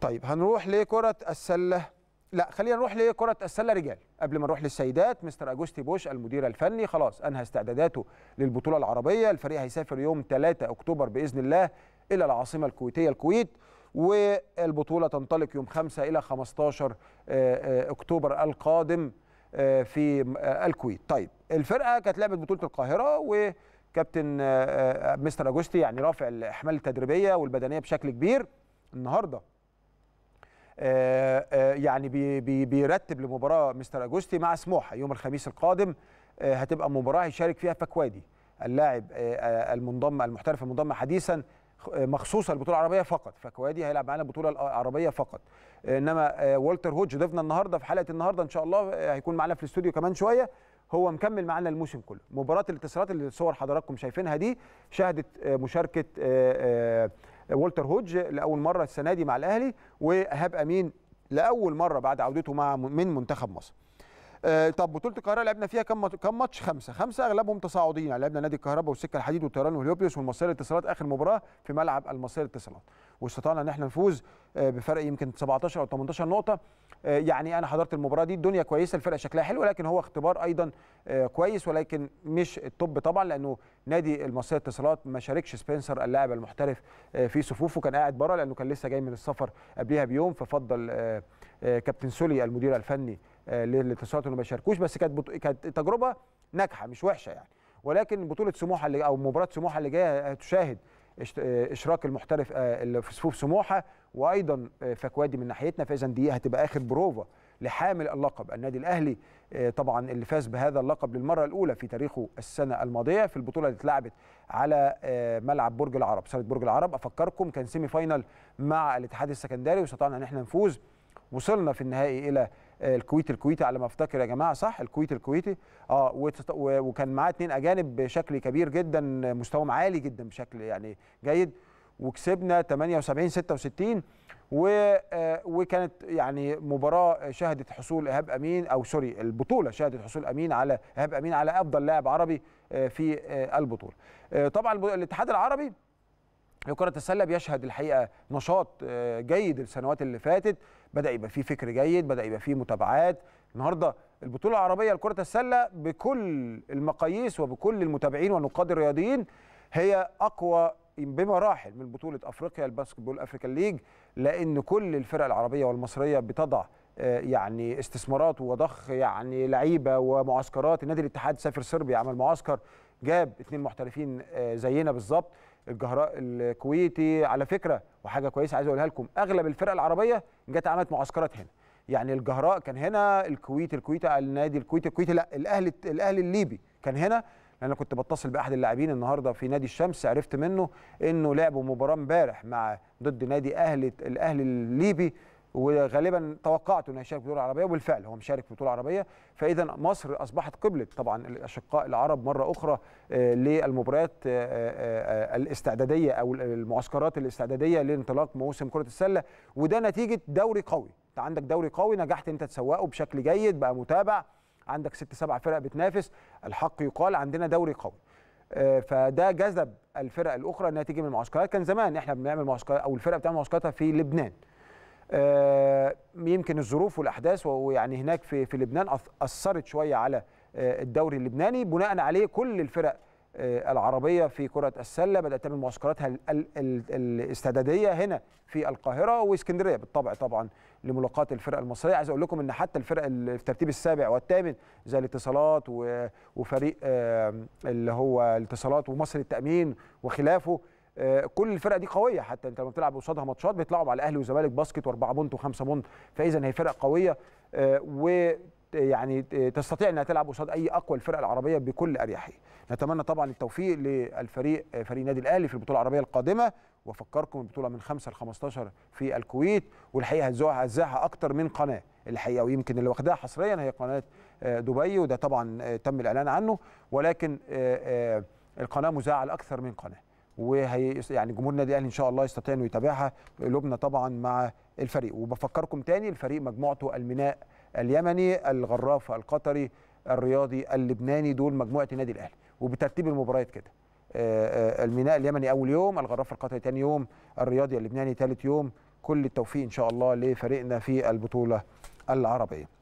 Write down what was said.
طيب هنروح لكرة السلة لا خلينا نروح لكرة السلة رجال قبل ما نروح للسيدات مستر أجوستي بوش المدير الفني خلاص أنهى استعداداته للبطولة العربية الفريق هيسافر يوم 3 أكتوبر بإذن الله إلى العاصمة الكويتية الكويت والبطولة تنطلق يوم 5 إلى 15 آه، آه، أكتوبر القادم آه، في الكويت طيب الفرقة كانت لعبت بطولة القاهرة وكابتن مستر أجوستي يعني رافع الأحمال التدريبية والبدنية بشكل كبير النهارده آه، آه، يعني بي بي بيرتب لمباراه مستر اجوستي مع سموحه يوم الخميس القادم آه، هتبقى مباراه هيشارك فيها فكوادي اللاعب المنضم المحترف المنضم حديثا مخصوصه البطوله العربيه فقط فكوادي هيلعب معانا البطوله العربيه فقط انما والتر هوج ضيفنا النهارده في حلقه النهارده ان شاء الله هيكون معانا في الاستوديو كمان شويه هو مكمل معانا الموسم كله مباراه الاتصالات اللي صور حضراتكم شايفينها دي شهدت مشاركه وولتر هودج لاول مره السنه دي مع الاهلي وهاب امين لاول مره بعد عودته مع من منتخب مصر آه طب بطوله القاهره لعبنا فيها كم كم ماتش خمسه خمسه اغلبهم تصاعديين يعني لعبنا نادي الكهرباء والسكه الحديد والطيران والهليوبلس والمصريه للاتصالات اخر مباراه في ملعب المصريه للاتصالات واستطعنا ان احنا نفوز آه، بفرق يمكن 17 او 18 نقطه آه، يعني انا حضرت المباراه دي الدنيا كويسه الفرقه شكلها حلو لكن هو اختبار ايضا آه، كويس ولكن مش الطب طبعا لانه نادي المصريه للاتصالات ما شاركش سبنسر اللاعب المحترف في صفوفه كان قاعد بره لانه كان لسه جاي من السفر قبلها بيوم ففضل كابتن سولي المدير الفني آه، للتصفيات وما بيشاركوش بس كانت كانت تجربه ناجحه مش وحشه يعني ولكن بطوله سموحه اللي او مباراه سموحه اللي جايه هتشاهد آه، آه، اشراك المحترف اللي في صفوف سموحه وايضا فكوادي من ناحيتنا فاذا دي هتبقى اخر بروفا لحامل اللقب النادي الاهلي طبعا اللي فاز بهذا اللقب للمره الاولى في تاريخه السنه الماضيه في البطوله اللي اتلعبت على ملعب برج العرب صاله برج العرب افكركم كان سيمي فاينل مع الاتحاد السكندري واستطعنا ان احنا نفوز وصلنا في النهائي الى آه، الكويت الكويتي على ما افتكر يا جماعه صح الكويت الكويتي اه وكان معاه اثنين اجانب بشكل كبير جدا مستواهم عالي جدا بشكل يعني جيد وكسبنا 78 66 و آه، وكانت يعني مباراه شهدت حصول ايهاب امين او سوري البطوله شهدت حصول امين على ايهاب امين على افضل لاعب عربي آه، في البطوله. طبعا الاتحاد العربي لكرة السلة بيشهد الحقيقة نشاط جيد السنوات اللي فاتت بدا يبقى في فكر جيد بدا يبقى في متابعات النهارده البطوله العربيه لكره السله بكل المقاييس وبكل المتابعين والنقاد الرياضيين هي اقوى بمراحل من بطوله افريقيا الباسكتبول افريكان ليج لان كل الفرق العربيه والمصريه بتضع آه، يعني استثمارات وضخ يعني لعيبه ومعسكرات النادي الاتحاد سافر صربيا عمل معسكر جاب اثنين محترفين آه، زينا بالظبط الجهراء الكويتي على فكره وحاجه كويسه عايز اقولها لكم اغلب الفرق العربيه جت عملت معسكرات هنا يعني الجهراء كان هنا الكويت الكويت النادي الكويت الكويت لا الاهلي الاهلي الليبي كان هنا انا كنت بتصل باحد اللاعبين النهارده في نادي الشمس عرفت منه انه لعبوا مباراه امبارح مع ضد نادي اهلي الاهلي الليبي وغالبا توقعت انه هيشارك بطوله عربيه وبالفعل هو مشارك في بطوله عربيه فاذا مصر اصبحت قبله طبعا الاشقاء العرب مره اخرى آه، للمباريات آه، آه، الاستعداديه او المعسكرات الاستعداديه لانطلاق موسم كره السله وده نتيجه دوري قوي انت عندك دوري قوي نجحت انت تسوقه بشكل جيد بقى متابع عندك ست سبع فرق بتنافس الحق يقال عندنا دوري قوي فده جذب الفرق الاخرى انها تيجي من المعسكرات كان زمان احنا بنعمل معسكرات او الفرق بتعمل معسكراتها في لبنان آه، يمكن الظروف والاحداث ويعني هناك في في لبنان اثرت شويه على آه، الدوري اللبناني بناء عليه كل الفرق آه، العربيه في كره السله بدات تعمل معسكراتها الاستعداديه هنا في القاهره واسكندريه بالطبع طبعا لملاقاة الفرق المصريه عايز اقول لكم ان حتى الفرق في الترتيب السابع والثامن زي الاتصالات وفريق اللي هو الاتصالات ومصر التامين وخلافه آه، كل الفرق دي قويه حتى انت لما بتلعب قصادها ماتشات بيطلعوا مع الاهلي والزمالك باسكت واربعه بونت وخمسه بونت فاذا هي فرق قويه آه، و يعني آه، تستطيع انها تلعب قصاد اي اقوى الفرق العربيه بكل اريحيه. نتمنى طبعا التوفيق للفريق فريق نادي الاهلي في البطوله العربيه القادمه وافكركم البطوله من 5 ل 15 في الكويت والحقيقه هزوها هزاها اكتر من قناه الحقيقه ويمكن اللي واخداها حصريا هي قناه دبي وده طبعا تم الاعلان عنه ولكن القناه مذاعه لاكثر من قناه. وهي يعني جمهور النادي الاهلي ان شاء الله يستطيع انه يتابعها قلوبنا طبعا مع الفريق وبفكركم تاني الفريق مجموعته الميناء اليمني الغراف القطري الرياضي اللبناني دول مجموعه النادي الاهلي وبترتيب المباريات كده آه، آه، الميناء اليمني اول يوم الغراف القطري ثاني يوم الرياضي اللبناني ثالث يوم كل التوفيق ان شاء الله لفريقنا في البطوله العربيه